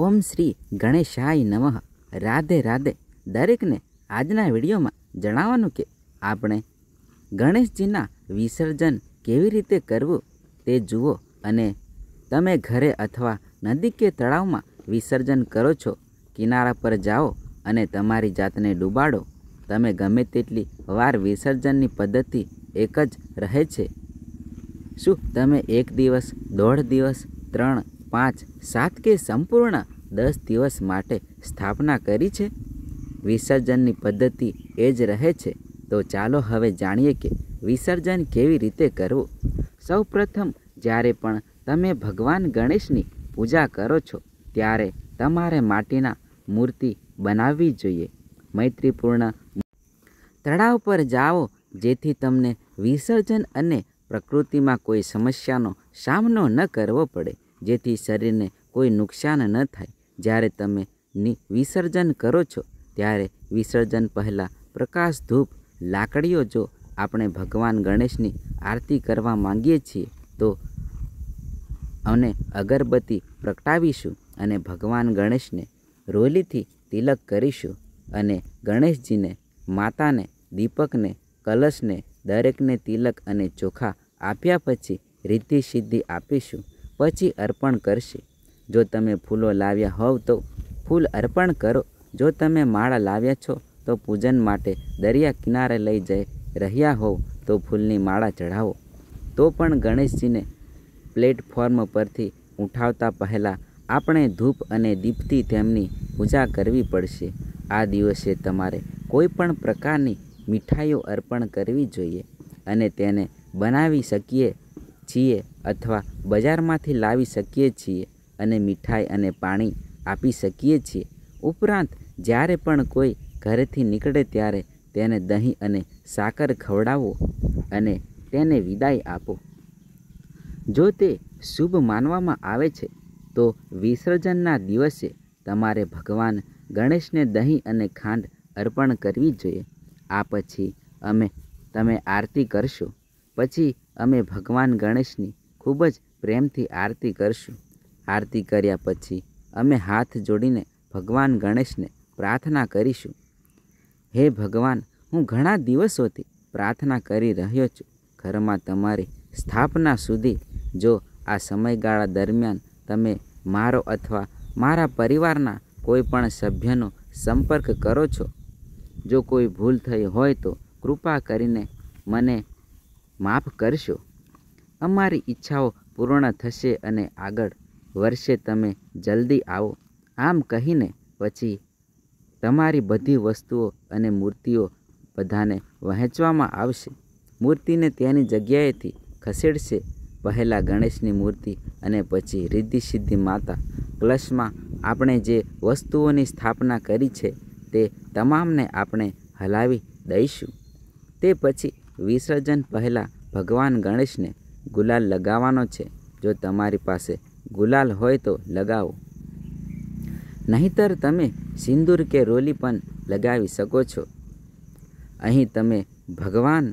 ઓમ શ્રી ગણેશાય નમઃ રાધે રાધે દરેકને આજના વિડીયોમાં જણાવવાનું કે આપણે ગણેશજીના વિસર્જન કેવી રીતે કરવું તે જુઓ અને તમે ઘરે અથવા નદી કે તળાવમાં વિસર્જન કરો છો કિનારા પર જાઓ અને તમારી જાતને ડૂબાડો તમે ગમે તેટલી વાર વિસર્જનની પદ્ધતિ એક જ રહે છે શું તમે એક દિવસ દોઢ દિવસ ત્રણ પાંચ સાત કે સંપૂર્ણ દસ દિવસ માટે સ્થાપના કરી છે વિસર્જનની પદ્ધતિ એ જ રહે છે તો ચાલો હવે જાણીએ કે વિસર્જન કેવી રીતે કરવું સૌપ્રથમ જ્યારે પણ તમે ભગવાન ગણેશની પૂજા કરો છો ત્યારે તમારે માટીના મૂર્તિ બનાવવી જોઈએ મૈત્રીપૂર્ણ તળાવ પર જાઓ જેથી તમને વિસર્જન અને પ્રકૃતિમાં કોઈ સમસ્યાનો સામનો ન કરવો પડે જેથી શરીરને કોઈ નુકસાન ન થાય જ્યારે તમે વિસર્જન કરો છો ત્યારે વિસર્જન પહેલાં પ્રકાશ ધૂપ લાકડીઓ જો આપણે ભગવાન ગણેશની આરતી કરવા માંગીએ છીએ તો અને અગરબત્તી પ્રગટાવીશું અને ભગવાન ગણેશને રોલીથી તિલક કરીશું અને ગણેશજીને માતાને દીપકને કલશને દરેકને તિલક અને ચોખા આપ્યા પછી રીતિ સિદ્ધિ આપીશું પછી અર્પણ કરશે જો તમે ફૂલો લાવ્યા હોવ તો ફૂલ અર્પણ કરો જો તમે માળા લાવ્યા છો તો પૂજન માટે દરિયા કિનારે લઈ જઈ રહ્યા હોવ તો ફૂલની માળા ચઢાવો તો પણ ગણેશજીને પ્લેટફોર્મ પરથી ઉઠાવતા પહેલાં આપણે ધૂપ અને દીપથી તેમની પૂજા કરવી પડશે આ દિવસે તમારે કોઈ પણ પ્રકારની મીઠાઈઓ અર્પણ કરવી જોઈએ અને તેને બનાવી શકીએ છીએ અથવા બજારમાંથી લાવી શકીએ છીએ અને મીઠાઈ અને પાણી આપી શકીએ છીએ ઉપરાંત જ્યારે પણ કોઈ ઘરેથી નીકળે ત્યારે તેને દહીં અને સાકર ખવડાવો અને તેને વિદાય આપો જો તે શુભ માનવામાં આવે છે તો વિસર્જનના દિવસે તમારે ભગવાન ગણેશને દહીં અને ખાંડ અર્પણ કરવી જોઈએ આ પછી અમે તમે આરતી કરશો પછી અમે ભગવાન ગણેશની ખૂબ જ પ્રેમથી આરતી કરશું આરતી કર્યા પછી અમે હાથ જોડીને ભગવાન ગણેશને પ્રાર્થના કરીશું હે ભગવાન હું ઘણા દિવસોથી પ્રાર્થના કરી રહ્યો છું ઘરમાં તમારી સ્થાપના સુધી જો આ સમયગાળા દરમિયાન તમે મારો અથવા મારા પરિવારના કોઈપણ સભ્યનો સંપર્ક કરો છો જો કોઈ ભૂલ થઈ હોય તો કૃપા કરીને મને માફ કરશો અમારી ઈચ્છાઓ પૂર્ણ થશે અને આગળ વર્ષે તમે જલ્દી આવો આમ કહીને પછી તમારી બધી વસ્તુઓ અને મૂર્તિઓ બધાને વહેંચવામાં આવશે મૂર્તિને ત્યાંની જગ્યાએથી ખસેડશે પહેલાં ગણેશની મૂર્તિ અને પછી રિદ્ધિ સિદ્ધિ માતા ક્લશમાં આપણે જે વસ્તુઓની સ્થાપના કરી છે તે તમામને આપણે હલાવી દઈશું તે પછી વિસર્જન પહેલાં ભગવાન ગણેશને ગુલાલ લગાવવાનો છે જો તમારી પાસે ગુલાલ હોય તો લગાવો નહીતર તમે સિંદૂર કે રોલી પણ લગાવી શકો છો અહીં તમે ભગવાન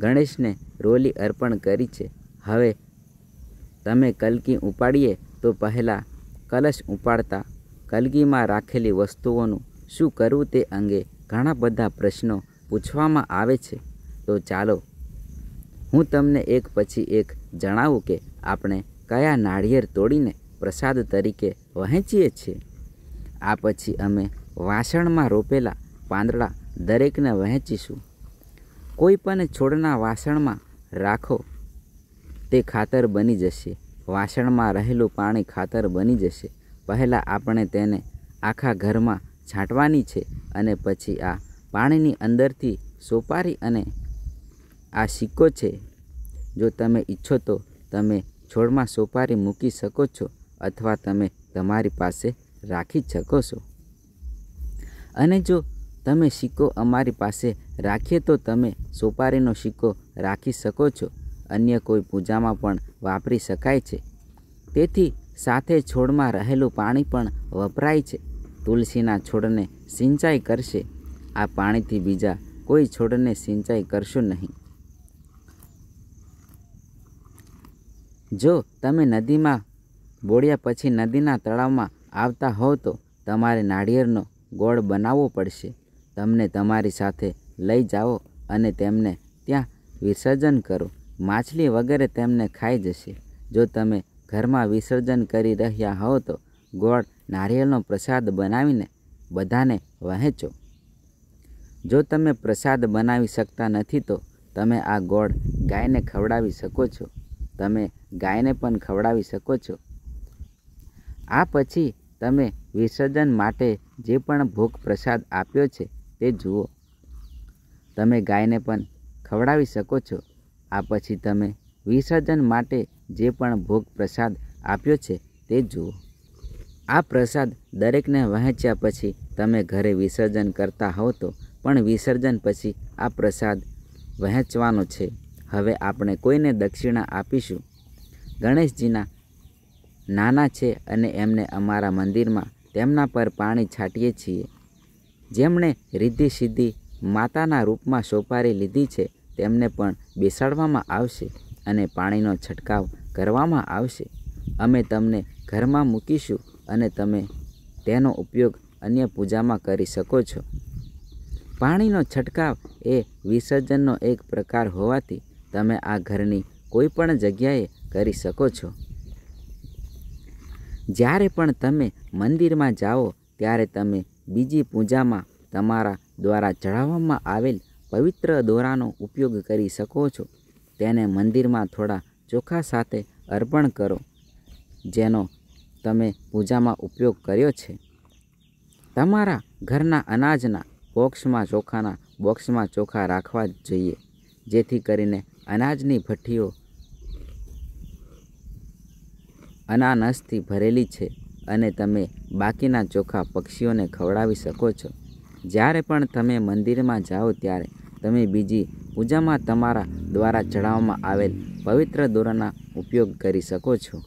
ગણેશને રોલી અર્પણ કરી છે હવે તમે કલકી ઉપાડીએ તો પહેલાં કલશ ઉપાડતા કલગીમાં રાખેલી વસ્તુઓનું શું કરવું તે અંગે ઘણા બધા પ્રશ્નો પૂછવામાં આવે છે તો ચાલો હું તમને એક પછી એક જણાવું કે આપણે કયા નાળિયેર તોડીને પ્રસાદ તરીકે વહેંચીએ છીએ આ પછી અમે વાસણમાં રોપેલા પાંદડા દરેકને વહેંચીશું કોઈ પણ છોડના વાસણમાં રાખો તે ખાતર બની જશે વાસણમાં રહેલું પાણી ખાતર બની જશે પહેલાં આપણે તેને આખા ઘરમાં છાંટવાની છે અને પછી આ પાણીની અંદરથી સોપારી અને આ સિક્કો છે જો તમે ઈચ્છો તો તમે છોડમાં સોપારી મૂકી શકો છો અથવા તમે તમારી પાસે રાખી શકો છો અને જો તમે સિક્કો અમારી પાસે રાખીએ તો તમે સોપારીનો સિક્કો રાખી શકો છો અન્ય કોઈ પૂજામાં પણ વાપરી શકાય છે તેથી સાથે છોડમાં રહેલું પાણી પણ વપરાય છે તુલસીના છોડને સિંચાઈ કરશે આ પાણીથી બીજા કોઈ છોડને સિંચાઈ કરશો નહીં જો તમે નદીમાં બોળ્યા પછી નદીના તળાવમાં આવતા હોવ તો તમારે નાળિયેરનો ગોળ બનાવવો પડશે તમને તમારી સાથે લઈ જાઓ અને તેમને ત્યાં વિસર્જન કરો માછલી વગેરે તેમને ખાઈ જશે જો તમે ઘરમાં વિસર્જન કરી રહ્યા હોવ તો ગોળ નારિયેળનો પ્રસાદ બનાવીને બધાને વહેંચો જો તમે પ્રસાદ બનાવી શકતા નથી તો તમે આ ગોળ ગાયને ખવડાવી શકો છો તમે ગાયને પણ ખવડાવી શકો છો આ પછી તમે વિસર્જન માટે જે પણ ભોગ પ્રસાદ આપ્યો છે તે જુઓ તમે ગાયને પણ ખવડાવી શકો છો આ પછી તમે વિસર્જન માટે જે પણ ભોગ પ્રસાદ આપ્યો છે તે જુઓ આ પ્રસાદ દરેકને વહેંચ્યા પછી તમે ઘરે વિસર્જન કરતા હો તો પણ વિસર્જન પછી આ પ્રસાદ વહેંચવાનો છે હવે આપણે કોઈને દક્ષિણા આપીશું ગણેશજીના નાના છે અને એમને અમારા મંદિરમાં તેમના પર પાણી છાંટીએ છીએ જેમણે રિદ્ધિ સિદ્ધિ માતાના રૂપમાં સોપારી લીધી છે તેમને પણ બેસાડવામાં આવશે અને પાણીનો છંટકાવ કરવામાં આવશે અમે તમને ઘરમાં મૂકીશું અને તમે તેનો ઉપયોગ અન્ય પૂજામાં કરી શકો છો પાણીનો છંટકાવ એ વિસર્જનનો એક પ્રકાર હોવાથી તમે આ ઘરની કોઈ પણ જગ્યાએ કરી શકો છો જ્યારે પણ તમે મંદિરમાં જાઓ ત્યારે તમે બીજી પૂજામાં તમારા દ્વારા ચઢાવવામાં આવેલ પવિત્ર દોરાનો ઉપયોગ કરી શકો છો તેને મંદિરમાં થોડા ચોખા સાથે અર્પણ કરો જેનો તમે પૂજામાં ઉપયોગ કર્યો છે તમારા ઘરના અનાજના બોક્સમાં ચોખાના બોક્સમાં ચોખા રાખવા જોઈએ જેથી કરીને અનાજની ભઠ્ઠીઓ અનાનસથી ભરેલી છે અને તમે બાકીના ચોખા પક્ષીઓને ખવડાવી શકો છો જ્યારે પણ તમે મંદિરમાં જાઓ ત્યારે તમે બીજી પૂજામાં તમારા દ્વારા ચડાવવામાં આવેલ પવિત્ર દોરાના ઉપયોગ કરી શકો છો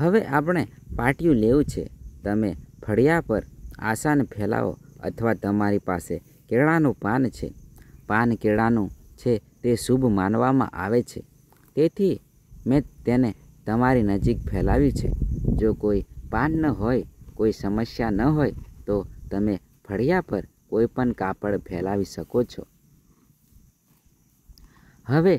હવે આપણે પાટિયું લેવું છે તમે ફળિયા પર આસાન ફેલાવો અથવા તમારી પાસે કેળાનું પાન છે પાન કેળાનું છે તે શુભ માનવામાં આવે છે તેથી મેં તેને તમારી નજીક ફેલાવી છે જો કોઈ પાન ન હોય કોઈ સમસ્યા ન હોય તો તમે ફળિયા પર કોઈ પણ કાપડ ફેલાવી શકો છો હવે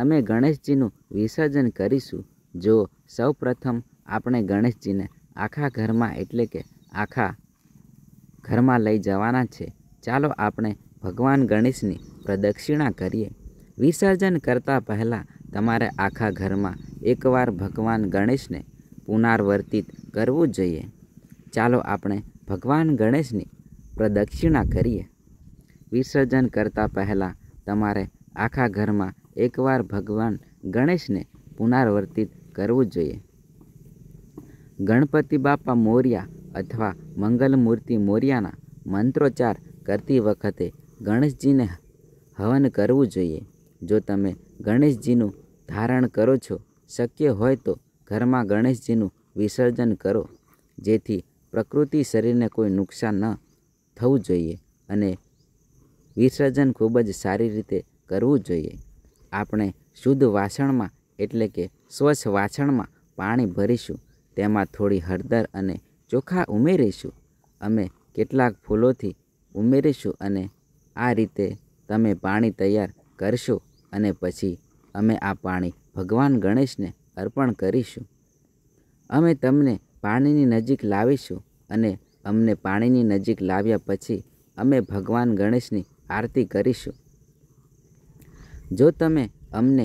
અમે ગણેશજીનું વિસર્જન કરીશું જો સૌ પ્રથમ આપણે ગણેશજીને આખા ઘરમાં એટલે કે આખા ઘરમાં લઈ જવાના છે ચાલો આપણે ભગવાન ગણેશની પ્રદક્ષિણા કરીએ વિસર્જન કરતાં પહેલાં તમારે આખા ઘરમાં એકવાર ભગવાન ગણેશને પુનરાવર્તિત કરવું જોઈએ ચાલો આપણે ભગવાન ગણેશની પ્રદક્ષિણા કરીએ વિસર્જન કરતાં પહેલાં તમારે આખા ઘરમાં એકવાર ભગવાન ગણેશને પુનરાવર્તિત કરવું જોઈએ ગણપતિ બાપા મોર્યા અથવા મંગલમૂર્તિ મોર્યાના મંત્રોચ્ચાર કરતી વખતે ગણેશજીને હવન કરવું જોઈએ જો તમે ગણેશજીનું ધારણ કરો છો શક્ય હોય તો ઘરમાં ગણેશજીનું વિસર્જન કરો જેથી પ્રકૃતિ શરીરને કોઈ નુકસાન ન થવું જોઈએ અને વિસર્જન ખૂબ જ સારી રીતે કરવું જોઈએ આપણે શુદ્ધ વાસણમાં એટલે કે સ્વચ્છ વાસણમાં પાણી ભરીશું તેમાં થોડી હળદર અને ચોખા ઉમેરીશું અમે કેટલાક ફૂલોથી ઉમેરીશું અને આ રીતે તમે પાણી તૈયાર કરશો અને પછી અમે આ પાણી ભગવાન ગણેશને અર્પણ કરીશું અમે તમને પાણીની નજીક લાવીશું અને અમને પાણીની નજીક લાવ્યા પછી અમે ભગવાન ગણેશની આરતી કરીશું જો તમે અમને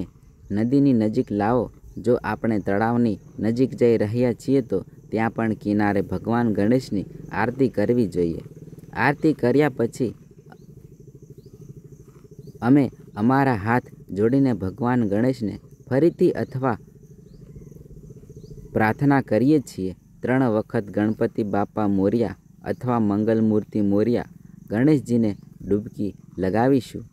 નદીની નજીક લાવો જો આપણે તળાવની નજીક જઈ રહ્યા છીએ તો ત્યાં પણ કિનારે ભગવાન ગણેશની આરતી કરવી જોઈએ આરતી કર્યા પછી અમે અમારા હાથ જોડીને ભગવાન ગણેશને ફરીથી અથવા પ્રાર્થના કરીએ છીએ ત્રણ વખત ગણપતિ બાપા મોર્યા અથવા મંગલમૂર્તિ મોર્યા ગણેશજીને ડૂબકી લગાવીશું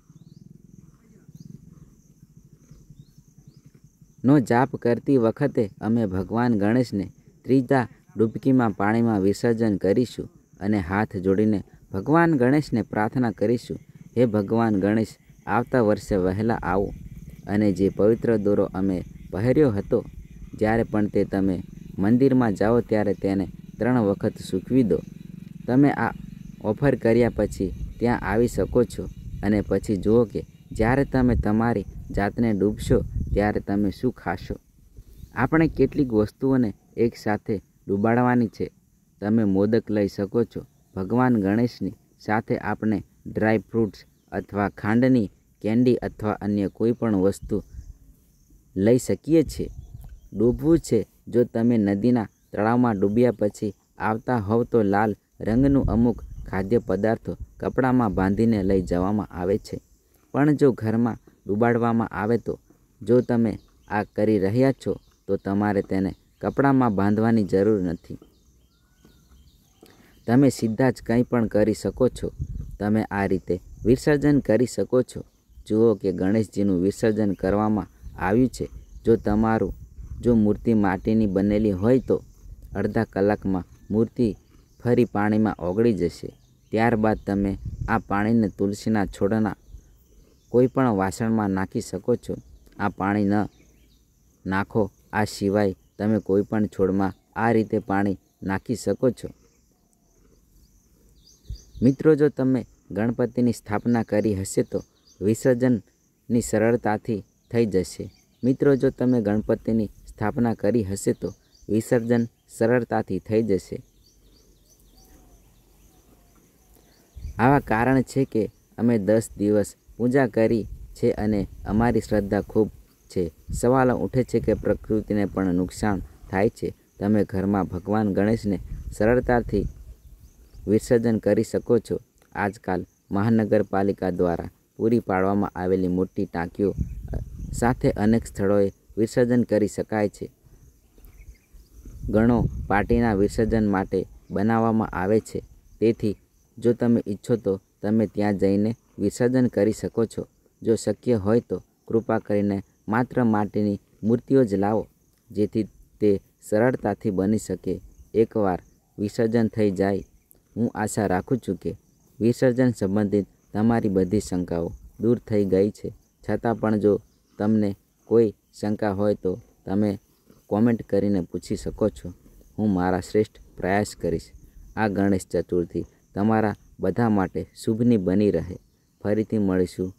નો જાપ કરતી વખતે અમે ભગવાન ગણેશને ત્રીજા ડૂબકીમાં પાણીમાં વિસર્જન કરીશું અને હાથ જોડીને ભગવાન ગણેશને પ્રાર્થના કરીશું હે ભગવાન ગણેશ આવતા વર્ષે વહેલા આવો અને જે પવિત્ર દોરો અમે પહેર્યો હતો જ્યારે પણ તે તમે મંદિરમાં જાઓ ત્યારે તેને ત્રણ વખત સૂકવી દો તમે આ ઓફર કર્યા પછી ત્યાં આવી શકો છો અને પછી જુઓ કે જ્યારે તમે તમારી જાતને ડૂબશો ત્યારે તમે શું ખાશો આપણે કેટલીક વસ્તુઓને એકસાથે ડૂબાડવાની છે તમે મોદક લઈ શકો છો ભગવાન ગણેશની સાથે આપણે ડ્રાય ફ્રૂટ્સ અથવા ખાંડની કેન્ડી અથવા અન્ય કોઈ પણ વસ્તુ લઈ શકીએ છીએ ડૂબવું છે જો તમે નદીના તળાવમાં ડૂબ્યા પછી આવતા હોવ તો લાલ રંગનું અમુક ખાદ્ય પદાર્થો કપડામાં બાંધીને લઈ જવામાં આવે છે પણ જો ઘરમાં ડૂબાડવામાં આવે તો જો તમે આ કરી રહ્યા છો તો તમારે તેને કપડામાં બાંધવાની જરૂર નથી તમે સીધા જ કંઈ પણ કરી શકો છો તમે આ રીતે વિસર્જન કરી શકો છો જુઓ કે ગણેશજીનું વિસર્જન કરવામાં આવ્યું છે જો તમારું જો મૂર્તિ માટીની બનેલી હોય તો અડધા કલાકમાં મૂર્તિ ફરી પાણીમાં ઓગળી જશે ત્યારબાદ તમે આ પાણીને તુલસીના છોડના કોઈપણ વાસણમાં નાખી શકો છો આ પાણી ન નાખો આ સિવાય તમે કોઈપણ છોડમાં આ રીતે પાણી નાખી શકો છો મિત્રો જો તમે ગણપતિની સ્થાપના કરી હશે તો વિસર્જનની સરળતાથી થઈ જશે મિત્રો જો તમે ગણપતિની સ્થાપના કરી હશે તો વિસર્જન સરળતાથી થઈ જશે આવા કારણ છે કે અમે દસ દિવસ પૂજા કરી છે અને અમારી શ્રદ્ધા ખૂબ છે સવાલ ઉઠે છે કે પ્રકૃતિને પણ નુકસાન થાય છે તમે ઘરમાં ભગવાન ગણેશને સરળતાથી વિસર્જન કરી શકો છો આજકાલ મહાનગરપાલિકા દ્વારા પૂરી પાડવામાં આવેલી મોટી ટાંકીઓ સાથે અનેક સ્થળોએ વિસર્જન કરી શકાય છે ગણો પાર્ટીના વિસર્જન માટે બનાવવામાં આવે છે તેથી જો તમે ઈચ્છો તો તમે ત્યાં જઈને વિસર્જન કરી શકો છો જો શક્ય હોય તો કૃપા કરીને માત્ર માટીની મૂર્તિઓ જ લાવો જેથી તે સરળતાથી બની શકે એકવાર વિસર્જન થઈ જાય હું આશા રાખું છું કે વિસર્જન સંબંધિત તમારી બધી શંકાઓ દૂર થઈ ગઈ છે છતાં પણ જો તમને કોઈ શંકા હોય તો તમે કોમેન્ટ કરીને પૂછી શકો છો હું મારા શ્રેષ્ઠ પ્રયાસ કરીશ આ ગણેશ ચતુર્થી તમારા બધા માટે શુભની બની રહે ફરીથી મળીશું